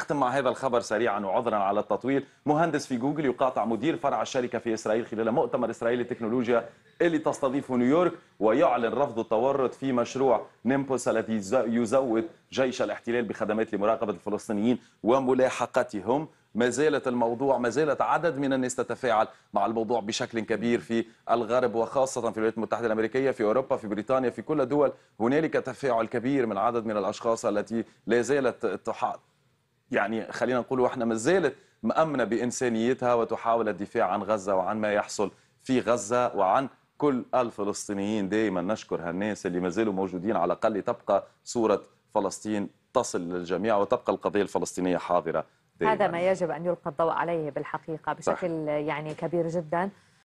أختم مع هذا الخبر سريعا وعذرا على التطويل مهندس في جوجل يقاطع مدير فرع الشركة في إسرائيل خلال مؤتمر إسرائيلي للتكنولوجيا اللي تستضيفه نيويورك ويعلن رفض التورط في مشروع نيمبوس الذي يزود جيش الاحتلال بخدمات لمراقبة الفلسطينيين وملاحقتهم ما زالت الموضوع ما زالت عدد من الناس تتفاعل مع الموضوع بشكل كبير في الغرب وخاصة في الولايات المتحدة الأمريكية في أوروبا في بريطانيا في كل الدول هنالك تفاعل كبير من عدد من الأشخاص التي لا زالت يعني خلينا نقول واحنا ما زالت مأمنة بإنسانيتها وتحاول الدفاع عن غزة وعن ما يحصل في غزة وعن كل الفلسطينيين دائما نشكر هالناس اللي ما زالوا موجودين على الأقل تبقى صورة فلسطين تصل للجميع وتبقى القضية الفلسطينية حاضرة دائما. هذا ما يجب أن يلقى الضوء عليه بالحقيقة بشكل صح. يعني كبير جدا